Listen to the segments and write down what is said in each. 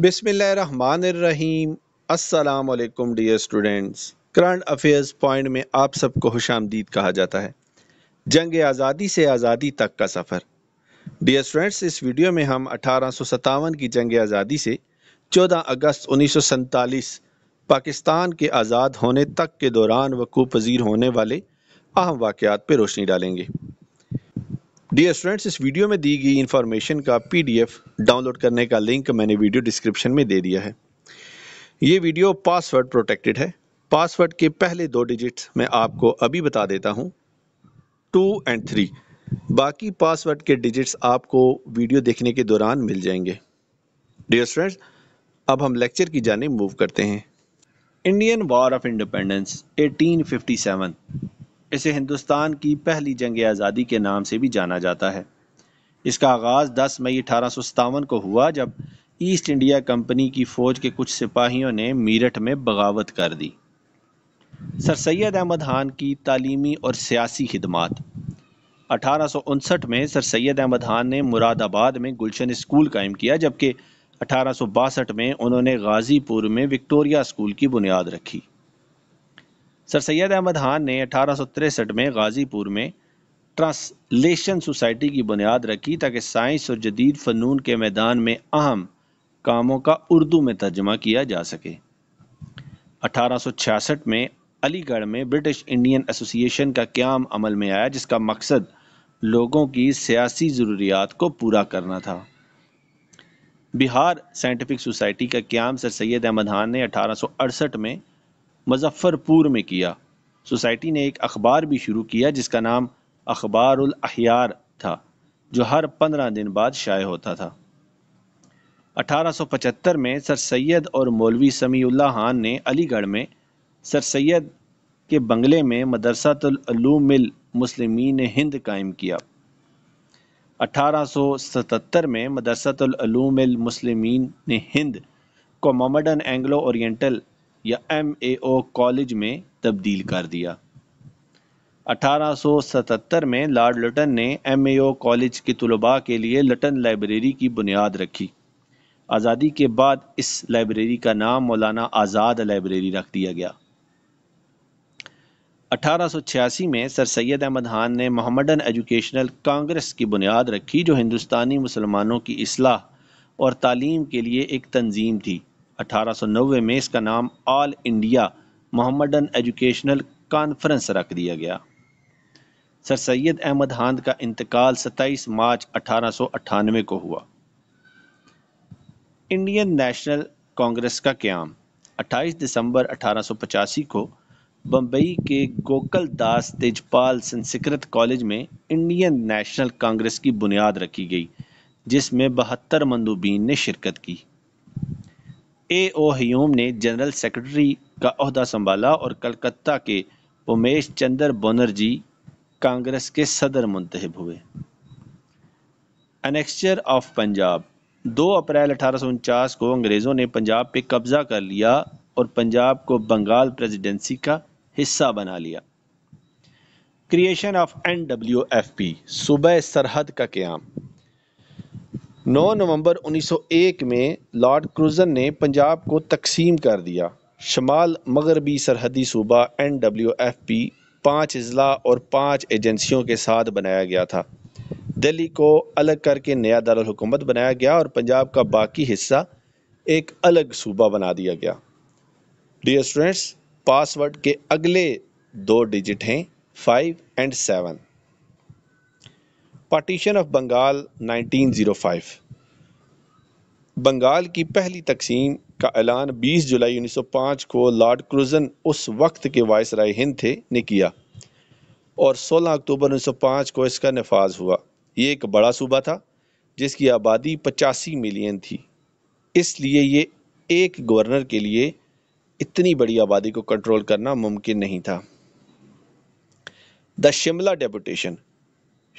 बिसमीम अल्लाम dear students current affairs point में आप सबको खुश आमदीद कहा जाता है जंग आज़ादी से आज़ादी तक का सफ़र डियर स्टूडेंट्स इस वीडियो में हम अठारह की जंग आज़ादी से 14 अगस्त उन्नीस पाकिस्तान के आज़ाद होने तक के दौरान वकूफ़ पजीर होने वाले अहम वाक़ात पर रोशनी डालेंगे डियर स्टूडेंट्स इस वीडियो में दी गई इन्फॉर्मेशन का पीडीएफ डाउनलोड करने का लिंक मैंने वीडियो डिस्क्रिप्शन में दे दिया है ये वीडियो पासवर्ड प्रोटेक्टेड है पासवर्ड के पहले दो डिजिट्स मैं आपको अभी बता देता हूँ टू एंड थ्री बाकी पासवर्ड के डिजिट्स आपको वीडियो देखने के दौरान मिल जाएंगे डियर स्टूडेंट्स अब हम लेक्चर की जाने मूव करते हैं इंडियन वॉर ऑफ इंडिपेंडेंस 1857 इसे हिंदुस्तान की पहली जंग आज़ादी के नाम से भी जाना जाता है इसका आगाज़ 10 मई अठारह को हुआ जब ईस्ट इंडिया कंपनी की फ़ौज के कुछ सिपाहियों ने मीरठ में बगावत कर दी सर सैद अहमद खान की तालीमी और सियासी खदमात अठारह में सर सैद अहमद खान ने मुरादाबाद में गुलशन स्कूल कायम किया जबकि अठारह में उन्होंने गाज़ीपुर में विक्टोरिया स्कूल की बुनियाद रखी सर सैयद अहमद खान ने अठारह में गाज़ीपुर में ट्रांसलेशन सोसाइटी की बुनियाद रखी ताकि साइंस और जदीद फ़नून के मैदान में अहम कामों का उर्दू में तर्जमा किया जा सके 1866 में अलीगढ़ में ब्रिटिश इंडियन एसोसिएशन का क्याम अमल में आया जिसका मकसद लोगों की सियासी ज़रूरियात को पूरा करना था बिहार साइंटिफिक सोसाइटी का क्याम सर सैद अहमद खान ने अठारह में मुजफ्फ़रपुर में किया सोसाइटी ने एक अखबार भी शुरू किया जिसका नाम अखबार अहियार था जो हर पंद्रह दिन बाद शाये होता था 1875 में सर सैयद और मौलवी समीउल्ला खान ने अलीगढ़ में सर सैयद के बंगले में मदरसातलूमिल मुसलमिन हिंद कायम किया 1877 में मदरसातलूमिल मुसलमिन हिंद को मोमडन एंग्लो ओरिएंटल या एम कॉलेज में तब्दील कर दिया 1877 में लॉर्ड लटन ने एम ए कॉलेज के तलबा के लिए लटन लाइब्रेरी की बुनियाद रखी आज़ादी के बाद इस लाइब्रेरी का नाम मौलाना आज़ाद लाइब्रेरी रख दिया गया 1886 में सर सैद अहमद खान ने मोहम्मदन एजुकेशनल कांग्रेस की बुनियाद रखी जो हिंदुस्तानी मुसलमानों की असलाह और तालीम के लिए एक तंजीम थी 1890 में इसका नाम all India Mohammedan educational conference रख दिया गया सर सैयद अहमद हांद का इंतकाल 27 मार्च अठारह को हुआ इंडियन नेशनल कांग्रेस का क्याम 28 दिसंबर 1885 को बम्बई के गोकल दास तेजपाल संस्कृत कॉलेज में इंडियन नेशनल कांग्रेस की बुनियाद रखी गई जिसमें बहत्तर मंदूबीन ने शिरकत की ए ओ हयूम ने जनरल सेक्रेटरी का अहदा संभाला और कलकत्ता के उमेश चंद्र बनर्जी कांग्रेस के सदर मुंतब हुए अनेक्सचर ऑफ पंजाब 2 अप्रैल अठारह को अंग्रेज़ों ने पंजाब पे कब्ज़ा कर लिया और पंजाब को बंगाल प्रेसिडेंसी का हिस्सा बना लिया creation of N W F P सूबह सरहद का क्याम 9 नवंबर 1901 में लॉर्ड क्रूजन ने पंजाब को तकसीम कर दिया शमाल मगरबी सरहदी सूबा एन डब्ल्यू एफ पी पाँच अजला और पाँच एजेंसियों के साथ बनाया गया था दिल्ली को अलग करके नया दारकूमत बनाया गया और पंजाब का बाकी हिस्सा एक अलग सूबा बना दिया गया डियर स्टूडेंट्स पासवर्ड के अगले दो डिजिट हैं five and seven partition of Bengal 1905 Bengal की पहली तकसीम का ऐलान 20 जुलाई 1905 को लॉर्ड क्रूजन उस वक्त के वायस राय हिंद थे ने किया और 16 अक्टूबर 1905 को इसका नफाज हुआ ये एक बड़ा सूबा था जिसकी आबादी पचासी मिलियन थी इसलिए ये एक गवर्नर के लिए इतनी बड़ी आबादी को कंट्रोल करना मुमकिन नहीं था the Shimla deputation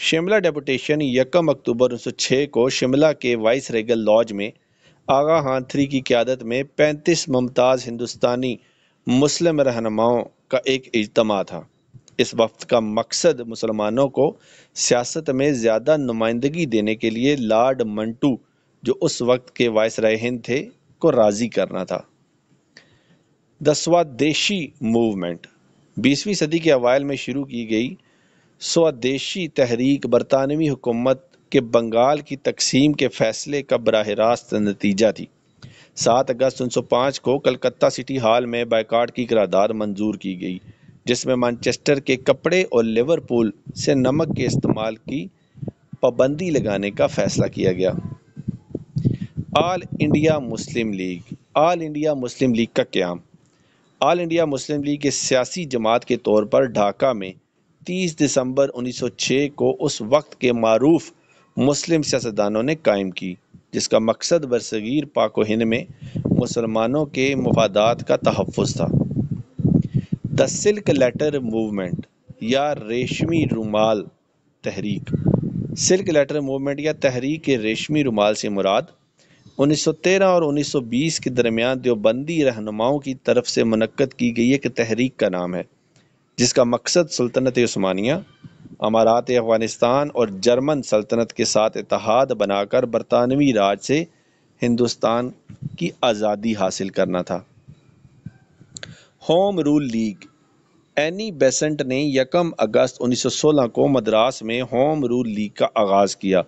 Shimla deputation यकम अक्टूबर 1906 को शिमला के वाइस रेगल लॉज में आगा थ्री की क्यादत में 35 मुमताज़ हिंदुस्तानी मुस्लिम रहनुमाओं का एक इजतम था इस वक्त का मकसद मुसलमानों को सियासत में ज़्यादा नुमाइंदगी देने के लिए लॉर्ड मंटू जो उस वक्त के वाइस हिंद थे को राज़ी करना था दसवा देशी मूवमेंट बीसवीं सदी के अवायल में शुरू की गई स्वदेशी तहरीक बरतानवी हुकूमत के बंगाल की तकसीम के फ़ैसले का बरह रास्त नतीजा थी सात अगस्त 1905 को कलकत्ता सिटी हॉल में बैकाट की करारदाद मंजूर की गई जिसमें मानचेस्टर के कपड़े और लिवरपूल से नमक के इस्तेमाल की पाबंदी लगाने का फ़ैसला किया गया all India Muslim league all India Muslim league का क्याम आल इंडिया मुस्लिम लीग के सियासी जमात के तौर पर ढाका में तीस दिसंबर 1906 को उस वक्त के मरूफ मुस्लिम सियासतदानों ने कायम की जिसका मकसद बरसगीर पाक हिंद में मुसलमानों के मफादात का तहफ़ था द सिल्क लेटर मूवमेंट या रेशमी रुमाल तहरीक सिल्क लेटर मूवमेंट या तहरीक रेशमी रुमाल से मुराद 1913 और 1920 के दरमियान देवबंदी रहनुमाओं की तरफ से मनक़द की गई एक तहरीक का नाम है जिसका मकसद सल्तनत स्मानिया अमारात अफ़गानिस्तान और जर्मन सल्तनत के साथ इतिहाद बनाकर बरतानवी राज से हिंदुस्तान की आज़ादी हासिल करना था home rule league Annie Besant ने यकम अगस्त 1916 को मद्रास में होम रूल लीग का आगाज़ किया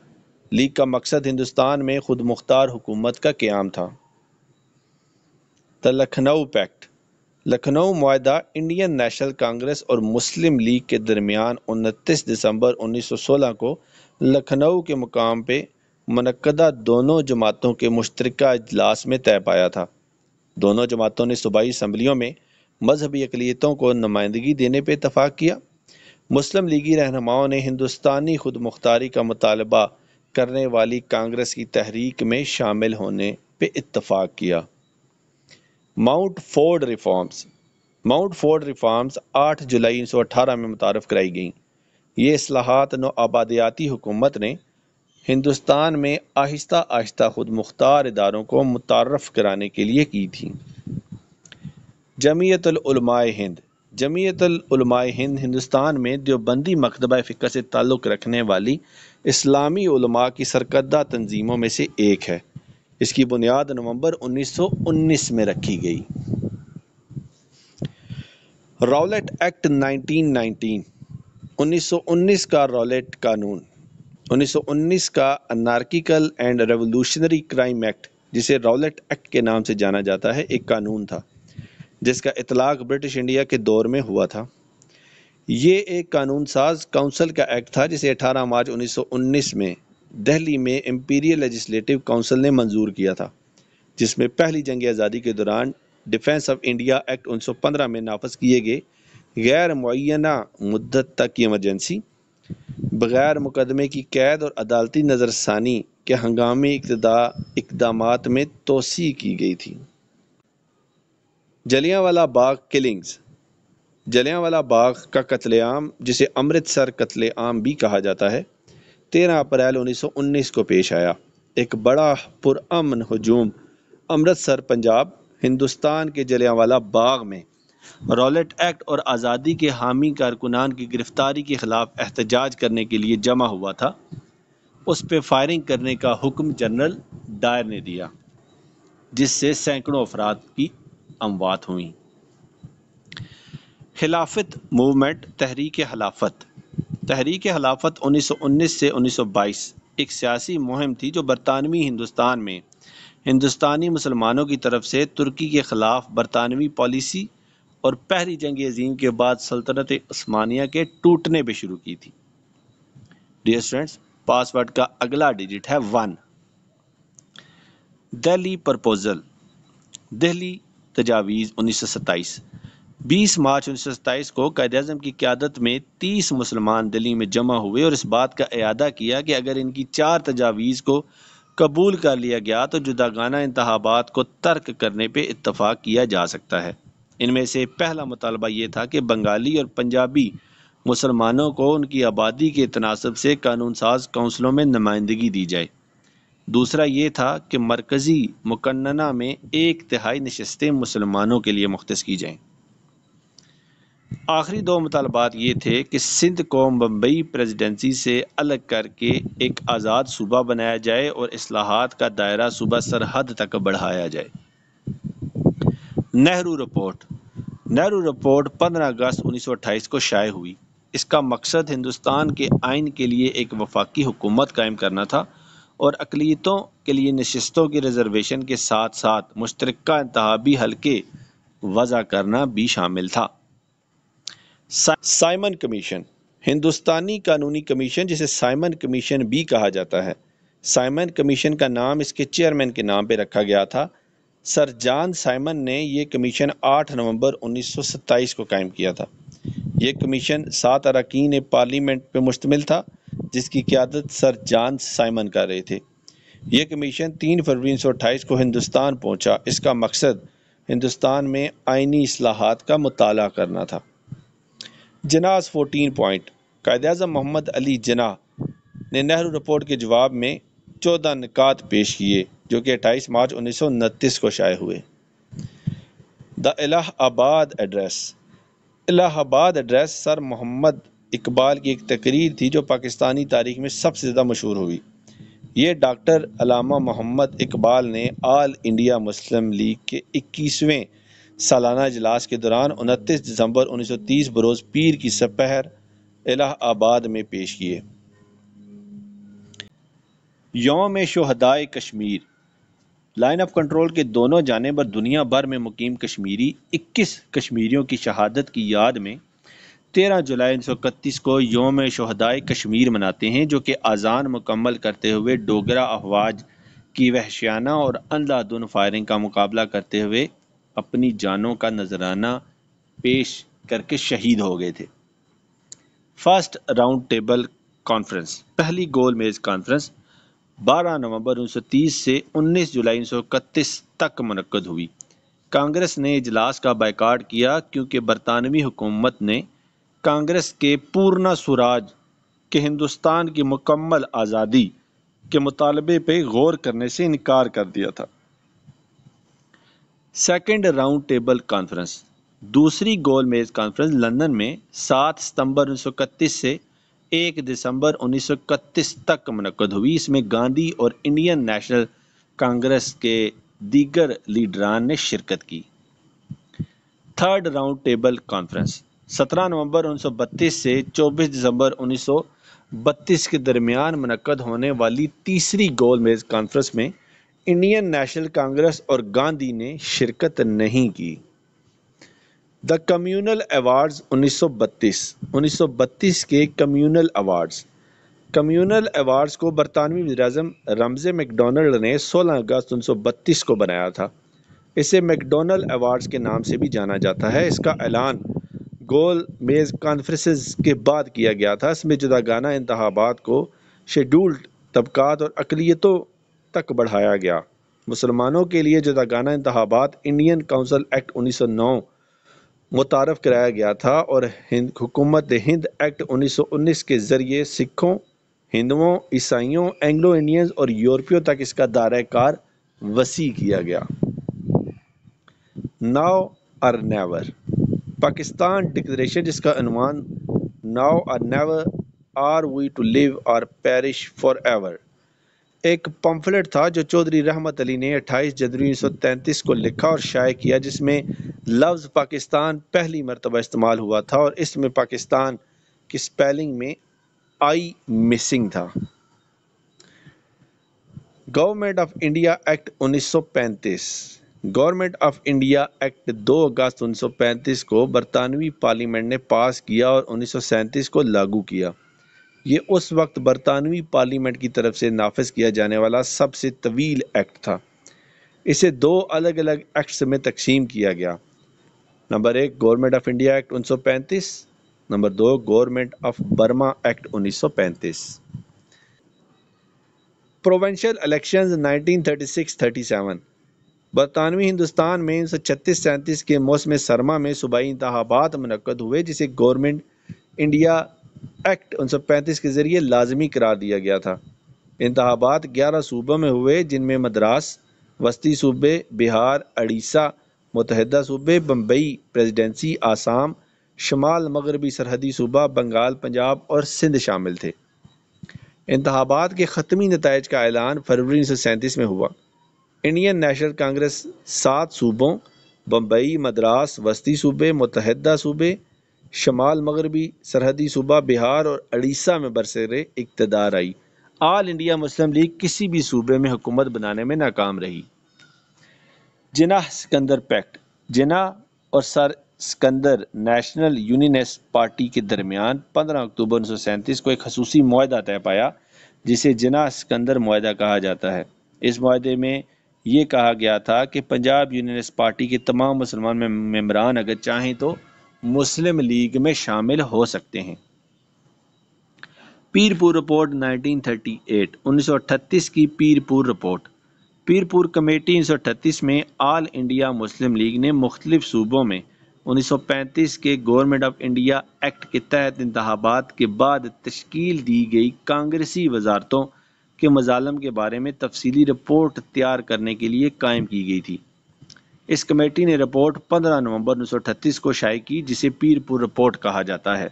लीग का मकसद हिंदुस्तान में खुद मुख्तार हुकूमत का क्याम था द लखनऊ पैक्ट लखनऊ माहा इंडियन नेशनल कांग्रेस और मुस्लिम लीग के दरमियान उनतीस दिसंबर 1916 को लखनऊ के मुकाम पे मनदा दोनों जमातों के मुश्तरक अजलास में तय पाया था दोनों जमातों ने सूबाई असम्बलियों में मजहबी अकलीतों को नुमाइंदगी देने पर इतफाक़ किया मुस्लिम लीगी रहनुमाओं ने हिंदुस्तानी खुद मुख्तारी का मुतालबा करने वाली कांग्रेस की तहरीक में शामिल होने पर इतफाक़ किया Mont Ford reforms Mont Ford reforms 8 जुलाई 1918 में मुतारफ़ कराई गई ये असलाहत नो आबादियाती हुकूमत ने हिंदुस्तान में आहिस्ता आहिस्ता ख़ुद मुख्तार इदारों को मुतारफ़ कराने के लिए की थी जमीयतलमाय हिंद जमीयतलमाए हिंद हिंदुस्तान में देवबंदी मकतबा फ़िक्र से ताल्लुक़ रखने वाली इस्लामी की सरकदा तनजीमों में से एक है इसकी बुनियाद नवंबर 1919 में रखी गई रॉलेट एक्ट 1919 1919 का रॉलेट कानून 1919 का anarchical and revolutionary crime act जिसे रॉलेट एक्ट के नाम से जाना जाता है एक कानून था जिसका इतलाक ब्रिटिश इंडिया के दौर में हुआ था ये एक कानून साज काउंसिल का एक्ट था जिसे 18 मार्च 1919 में दिल्ली में एम्पीरियल लेजिस्लेटिव काउंसिल ने मंजूर किया था जिसमें पहली जंग आज़ादी के दौरान डिफेंस ऑफ इंडिया एक्ट 1915 में नाफज किए गए गैर मुना मुद्दत तक की एमरजेंसी बगैर मुकदमे की कैद और अदालती नज़रसानी के हंगामी इकदाम में तोसी की गई थी जलियावाला बाग किलिंग्स वाला बाग का कत्लेआम जिसे अमृतसर कत्लेआम भी कहा जाता है तेरह अप्रैल उन्नीस सौ उन्नीस को पेश आया एक बड़ा पुरअमन हजूम अमृतसर पंजाब हिंदुस्तान के जलियावाला बाग में रॉलेट एक्ट और आज़ादी के हामी कारकुनान की गिरफ़्तारी के ख़िलाफ़ एहतजाज करने के लिए जमा हुआ था उस पर फायरिंग करने का हुक्म जनरल डायर ने दिया जिससे सैकड़ों अफराद की अमवात हुई खिलाफत मूवमेंट तहरीक खिलाफत तहरीक सौ 1919 से 1922 एक सियासी मुहिम थी जो बरतानवी हिंदुस्तान में हिंदुस्तानी मुसलमानों की तरफ से तुर्की के ख़िलाफ़ बरतानवी पॉलिसी और पहली जंग अजीम के बाद सल्तनत स्मानिया के टूटने पर शुरू की थी डियर स्टूडेंट्स पासवर्ड का अगला डिजिट है वन दिल्ली प्रपोजल दिल्ली तजावीज़ उन्नीस सौ सत्ताईस 20 मार्च उन्नीस को कैद अजम की क्यादत में 30 मुसलमान दिल्ली में जमा हुए और इस बात का अदा किया कि अगर इनकी चार तजावीज़ को कबूल कर लिया गया तो जुदागाना इंतबात को तर्क करने पर इतफाक़ किया जा सकता है इनमें से पहला मुतालबा ये था कि बंगाली और पंजाबी मुसलमानों को उनकी आबादी के तनासब से कानून साज कौंसलों में नुमाइंदगी दी जाए दूसरा ये था कि मरकज़ी मुकन्ना में एक तिहाई नशस्तें मुसलमानों के लिए मुख्त की जाएँ आखिरी दो मुतालबात ये थे कि सिंध को बम्बई प्रेजिडेंसी से अलग करके एक आज़ाद सूबा बनाया जाए और असलाहत का दायरा सूबा सरहद तक बढ़ाया जाए नेहरू रिपोर्ट नेहरू रिपोर्ट 15 अगस्त 1928 को शाये हुई इसका मकसद हिंदुस्तान के आइन के लिए एक वफाकी हुकूमत कायम करना था और अकलीतों के लिए नशस्तों की रिजर्वेशन के साथ साथ मुश्तरक इंतबी हल्के वज़ा करना भी शामिल था साइमन कमीशन हिंदुस्तानी कानूनी कमीशन जिसे साइमन कमीशन भी कहा जाता है साइमन कमीशन का नाम इसके चेयरमैन के नाम पर रखा गया था सर जान साइमन ने यह कमीशन 8 नवंबर 1927 को कायम किया था यह कमीशन सात अरकान पार्लियामेंट पर मुश्तमिल था जिसकी क्यादत सर जान साइमन कर रहे थे यह कमीशन 3 फरवरी उन्नीस को हिंदुस्तान पहुंचा इसका मकसद हिंदुस्तान में आइनी असलाहत का मताल करना था जनाज़ फोटीन पॉइंट कायद अजम मोहम्मद अली जना ने नेहरू रिपोर्ट के जवाब में चौदह निकात पेश किए जो कि अट्ठाईस मार्च उन्नीस सौ उनतीस को शाये हुए the Allahabad address Allahabad address Sir Mohammad Iqbal की एक तकरीर थी जो पाकिस्तानी तारीख में सबसे ज़्यादा मशहूर हुई ये डॉक्टर अलामा मोहम्मद इकबाल ने आल इंडिया मुस्लिम लीग के इक्कीसवें सालाना इजलास के दौरान उनतीस दिसंबर उन्नीस सौ तीस बरोज़ पीर की सपहर इलाहाबाद में पेश किए योम शहदाय कश्मीर लाइन ऑफ कंट्रोल के दोनों जाने पर दुनिया भर में मुकीम कश्मीरी इक्कीस कश्मीरियों की शहादत की याद में तेरह जुलाई उन्नीस सौ इकतीस को योम शहदाय कश्मीर मनाते हैं जो कि आज़ान मुकम्मल करते हुए डोगरा अफवाज की वहशियाना और अंधाधुन फायरिंग का मुकाबला करते हुए अपनी जानों का नजराना पेश करके शहीद हो गए थे फर्स्ट राउंड टेबल कॉन्फ्रेंस पहली गोल मेज कॉन्फ्रेंस 12 नवंबर 1930 से 19 जुलाई 1931 तक मनकद हुई कांग्रेस ने इजलास का बायकाट किया क्योंकि बरतानवी हुकूमत ने कांग्रेस के पूर्णा स्वराज के हिंदुस्तान की मुकम्मल आज़ादी के मुतालबे पर गौर करने से इनकार कर दिया था सेकेंड राउंड टेबल कॉन्फ्रेंस दूसरी गोल मेज कॉन्फ्रेंस लंदन में 7 सितंबर 1931 से 1 दिसंबर 1931 तक मनकद हुई इसमें गांधी और इंडियन नेशनल कांग्रेस के दीगर लीडरान ने शिरकत की थर्ड राउंड टेबल कॉन्फ्रेंस 17 नवंबर 1932 से 24 दिसंबर 1932 के दरमियान मनकद होने वाली तीसरी गोल मेज कॉन्फ्रेंस में इंडियन नेशनल कांग्रेस और गांधी ने शिरकत नहीं की द कम्यूनल अवार्ड्स 1932 1932 के कम्यूनल अवार्ड्स कम्यूनल अवार्ड्स को बरतानवी वजम रमजे मैकडोनल्ड ने 16 अगस्त 1932 को बनाया था इसे मैकडोनल्ड अवार्ड्स के नाम से भी जाना जाता है इसका ऐलान गोल मेज़ कॉन्फ्रेंस के बाद किया गया था इसमें जुदागाना इंतबात को शेड्यूल्ड तबकात और अकलीतों तक बढ़ाया गया मुसलमानों के लिए जदागाना इंतबात इंडियन काउंसिल एक्ट 1909 मुतारफ़ कराया गया था और हिंद हुकूमत हिंद एक्ट 1919 के ज़रिए सिखों हिंदुओं ईसाइयों एंग्लो इंडियंस और यूरोपियों तक इसका दायरा कार वसी किया गया now or never Pakistan declaration जिसका अनुमान now or never are we to live or perish forever एक पम्फलेट था जो चौधरी रहमत अली ने 28 जनवरी उन्नीस को लिखा और शाये किया जिसमें लफ्ज़ पाकिस्तान पहली मरतबा इस्तेमाल हुआ था और इसमें पाकिस्तान की स्पेलिंग में आई मिसिंग था government of India act 1935 government of India act 2 अगस्त 1935 को बरतानवी पार्लियामेंट ने पास किया और 1937 को लागू किया ये उस वक्त बरतानवी पार्लियामेंट की तरफ से नाफज किया जाने वाला सबसे तवील एक्ट था इसे दो अलग अलग एक्ट्स में तकसीम किया गया नंबर एक government of India act 1935 number दो government of Burma act 1935 provincial elections 1936-37 बरतानवी हिंदुस्तान में छत्तीस सैंतीस के मौसम सरमा में सूबाई इंतबात मनकद हुए जिसे गवर्नमेंट इंडिया एक्ट उन के ज़रिए लाजमी करार दिया गया था इंतबात ग्यारह सूबों में हुए जिनमें मद्रास वस्ती सूबे बिहार अड़ीसा मुतहदा सूबे बम्बई प्रेसिडेंसी आसाम शमाल मगरबी सरहदी सूबा बंगाल पंजाब और सिंध शामिल थे इंतबात के ख़त्मी नतज का ऐलान फरवरी उन्नीस सौ सैंतीस में हुआ इंडियन नेशनल कांग्रेस सात सूबों बम्बई मद्रास वस्ती सूबे मुतहदा सूबे शमाल मगरबी सरहदी सूबा बिहार और अड़ीसा में बरसर इकतदार आई आल इंडिया मुस्लिम लीग किसी भी सूबे में हुकूमत बनाने में नाकाम रही जिना सिकंदर पैक्ट जिना और Sir Sikandar national unionist party के दरमियान पंद्रह अक्टूबर उन्नीस सौ सैंतीस को एक खसूसी माहा तय पाया जिसे जिना सिकंदर माहा कहा जाता है इस माहे में ये कहा गया था कि पंजाब यूनिस्ट पार्टी के तमाम मुसलमान मेम्बरान अगर चाहें तो मुस्लिम लीग में शामिल हो सकते हैं पीरपुर रिपोर्ट 1938 1938 की पीरपुर रिपोर्ट पीरपुर कमेटी 1938 में आल इंडिया मुस्लिम लीग ने मुख्तलिफ सूबों में 1935 के गवर्नमेंट ऑफ इंडिया एक्ट के तहत इंतबात के बाद तश्कील दी गई कांग्रेसी वजारतों के मजालम के बारे में तफसीली रिपोर्ट तैयार करने के लिए कायम की गई थी इस कमेटी ने रिपोर्ट 15 नवंबर 1938 को शाये की जिसे पीरपुर रिपोर्ट कहा जाता है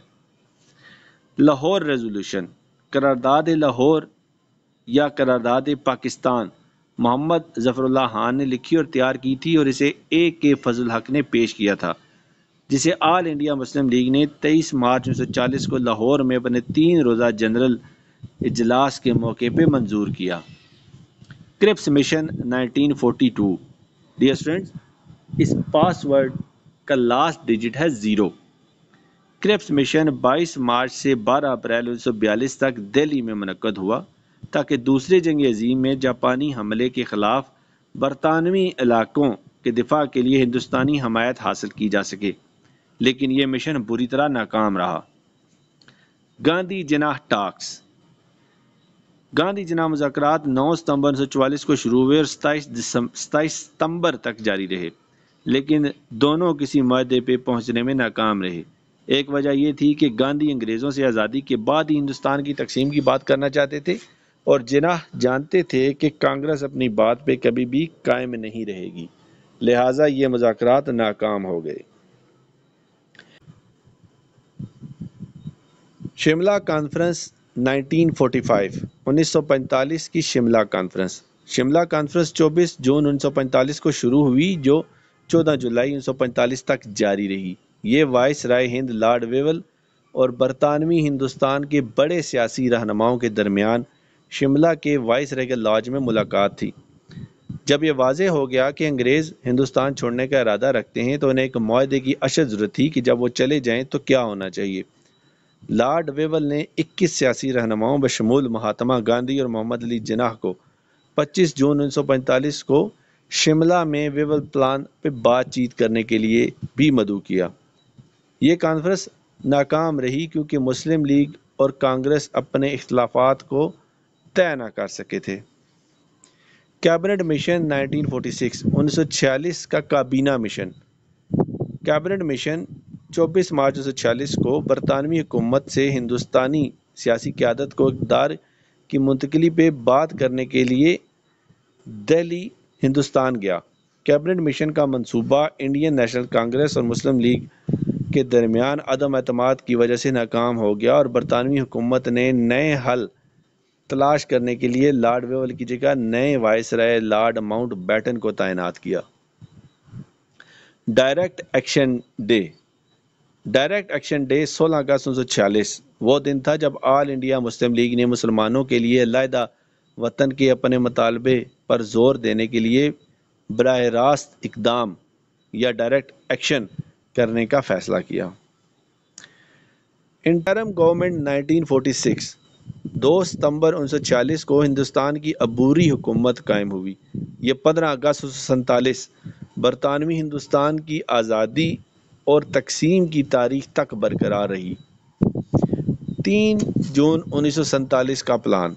लाहौर रेजोल्यूशन करारदाद लाहौर या करारदाद पाकिस्तान मोहम्मद जफरुल्ला खान ने लिखी और तैयार की थी और इसे ए के फजल हक ने पेश किया था जिसे आल इंडिया मुस्लिम लीग ने 23 मार्च 1940 को लाहौर में अपने तीन रोज़ा जनरल इजलास के मौके पर मंजूर किया क्रिप्स मिशन 1942 डियर स्टूडेंट्स इस पासवर्ड का लास्ट डिजिट है ज़ीरो क्रिप्स मिशन 22 मार्च से 12 अप्रैल 1942 तक दिल्ली में मनक़द हुआ ताकि दूसरे जंग अजीम में जापानी हमले के ख़िलाफ़ बरतानवी इलाकों के दिफा के लिए हिंदुस्तानी हमायत हासिल की जा सके लेकिन यह मिशन बुरी तरह नाकाम रहा गांधी जनाह टाक्स गांधी जना मुजाकर 9 सितंबर उन्नीस को शुरू हुए और सताईस सितंबर तक जारी रहे लेकिन दोनों किसी माहे पर पहुंचने में नाकाम रहे एक वजह यह थी कि गांधी अंग्रेज़ों से आज़ादी के बाद ही हिंदुस्तान की तकसीम की बात करना चाहते थे और जिनाह जानते थे कि कांग्रेस अपनी बात पर कभी भी कायम नहीं रहेगी लिहाजा ये मुजाकर नाकाम हो गए शिमला कॉन्फ्रेंस 1945 1945 की शिमला कॉन्फ्रेंस शिमला कॉन्फ्रेंस 24 जून 1945 को शुरू हुई जो 14 जुलाई 1945 तक जारी रही ये वाइस राय हिंद लॉर्ड वेवल और बरतानवी हिंदुस्तान के बड़े सियासी रहनुमाओं के दरमियान शिमला के वाइस राय के लॉज में मुलाकात थी जब यह वाजे हो गया कि अंग्रेज़ हिंदुस्तान छोड़ने का इरादा रखते हैं तो उन्हें एक माहदे की अशद ज़रूरत थी कि जब वो चले जाएँ तो क्या होना चाहिए लॉर्ड वेवल ने 21 सियासी रहनुमाओं बशमूल महात्मा गांधी और मोहम्मद अली जिनाह को 25 जून 1945 को शिमला में वेवल प्लान पर बातचीत करने के लिए भी मदू किया ये कॉन्फ्रेंस नाकाम रही क्योंकि मुस्लिम लीग और कांग्रेस अपने अख्तलाफात को तय ना कर सके थे कैबिनेट मिशन 1946 1946 का काबीना मिशन कैबिनेट मिशन चौबीस मार्च उन्नीस सौ छियालीस को बरतानवी हुकूमत से हिंदुस्तानी सियासी क्यादत को इकदार की मुंतकली पे बात करने के लिए दिल्ली हिंदुस्तान गया कैबिनेट मिशन का मंसूबा इंडियन नेशनल कांग्रेस और मुस्लिम लीग के दरमियान अदम अतमाद की वजह से नाकाम हो गया और बरतानवी हुकूमत ने नए हल तलाश करने के लिए लॉर्ड वेवल की जगह नए viceroy lord Mountbatten को तैनात किया direct action day direct action day 16 अगस्त उन्नीस वो दिन था जब आल इंडिया मुस्लिम लीग ने मुसलमानों के लिए लायदा वतन के अपने मतालबे पर जोर देने के लिए बरह रास्त इकदाम या डायरेक्ट एक्शन करने का फैसला किया इंटरम गवर्नमेंट 1946 2 सितंबर 1940 को हिंदुस्तान की अबूरी हुकूमत कायम हुई ये 15 अगस्त उन्नीस सौ बरतानवी हिंदुस्तान की आज़ादी और तकसीम की तारीख तक बरकरार रही तीन जून उन्नीस का प्लान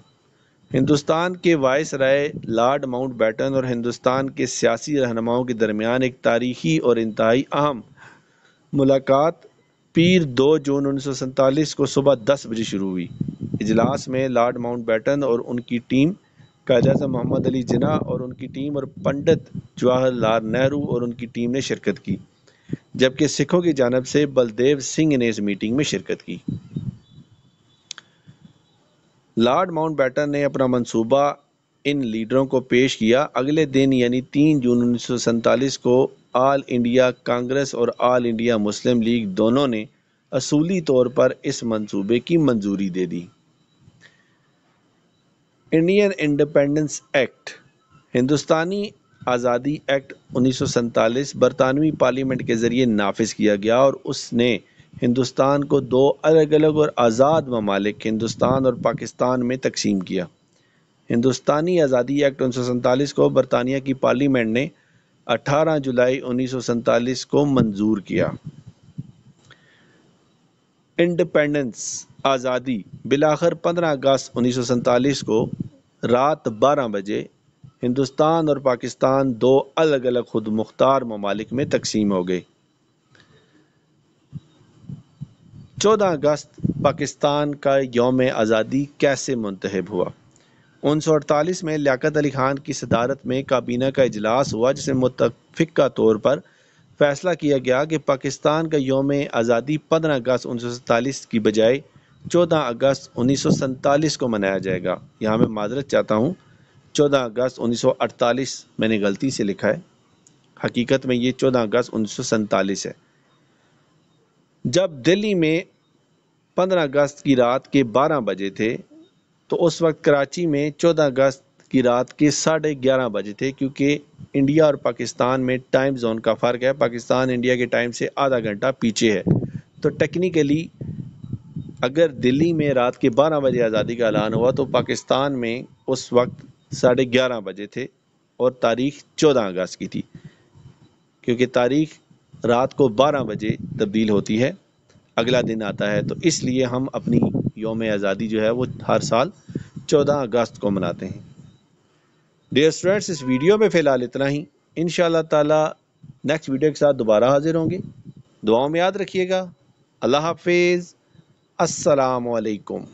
हिंदुस्तान के viceroy lord Mountbatten और हिंदुस्तान के सियासी रहनुमाओं के दरमियान एक तारीखी और इंतहाई अहम मुलाकात पीर 2 जून उन्नीस को सुबह 10 बजे शुरू हुई इजलास में लॉर्ड माउंट बैटन और उनकी टीम काजाज मोहम्मद अली जिना और उनकी टीम और पंडित जवाहरलाल नेहरू और उनकी टीम ने शिरकत की जबकि सिखों की जानब से बलदेव सिंह ने इस मीटिंग में शिरकत की लॉर्ड माउंट बैटन ने अपना मंसूबा इन लीडरों को पेश किया अगले दिन यानी तीन जून उन्नीस को आल इंडिया कांग्रेस और आल इंडिया मुस्लिम लीग दोनों ने असूली तौर पर इस मंसूबे की मंजूरी दे दी इंडियन इंडिपेंडेंस एक्ट हिंदुस्तानी आज़ादी एक्ट उन्नीस बरतानवी पार्लियामेंट के ज़रिए नाफिज किया गया और उसने हिंदुस्तान को दो अलग अलग और आज़ाद ममालिक हिंदुस्तान और पाकिस्तान में तकसीम किया हिंदुस्तानी आज़ादी एक्ट उन्नीस को बरतानिया की पार्लियामेंट ने 18 जुलाई उन्नीस को मंजूर किया इंडिपेंडेंस आज़ादी बिलाखर 15 अगस्त उन्नीस को रात 12 बजे हिंदुस्तान और पाकिस्तान दो अलग अलग खुद मुख्तार ममालिक में तकसीम हो गए चौदह अगस्त पाकिस्तान का योम आज़ादी कैसे मुंतब हुआ उन्नीस सौ अड़तालीस में लियात अली खान की सदारत में काबीना का इजलास हुआ जिसमें मुतफ़ा तौर पर फैसला किया गया कि पाकिस्तान का योम आज़ादी पंद्रह अगस्त उन्नीस सौ सैतालीस की बजाय चौदह अगस्त उन्नीस सौ सैतालीस को मनाया जाएगा यहाँ मैं माजरत चाहता हूँ 14 अगस्त 1948 मैंने गलती से लिखा है हकीकत में ये 14 अगस्त उन्नीस है जब दिल्ली में 15 अगस्त की रात के 12 बजे थे तो उस वक्त कराची में 14 अगस्त की रात के साढ़े ग्यारह बजे थे क्योंकि इंडिया और पाकिस्तान में टाइम जोन का फ़र्क है पाकिस्तान इंडिया के टाइम से आधा घंटा पीछे है तो टेक्निकली अगर दिल्ली में रात के बारह बजे आज़ादी का ऐलान हुआ तो पाकिस्तान में उस वक्त साढ़े ग्यारह बजे थे और तारीख चौदह अगस्त की थी क्योंकि तारीख रात को बारह बजे तब्दील होती है अगला दिन आता है तो इसलिए हम अपनी योम आज़ादी जो है वो हर साल चौदह अगस्त को मनाते हैं डियर स्टूडेंट्स इस वीडियो में फ़िलहाल इतना ही इन ताला नेक्स्ट वीडियो के साथ दोबारा हाजिर होंगे दुआओं में याद रखिएगा अल्लाह हाफिज़ असलकम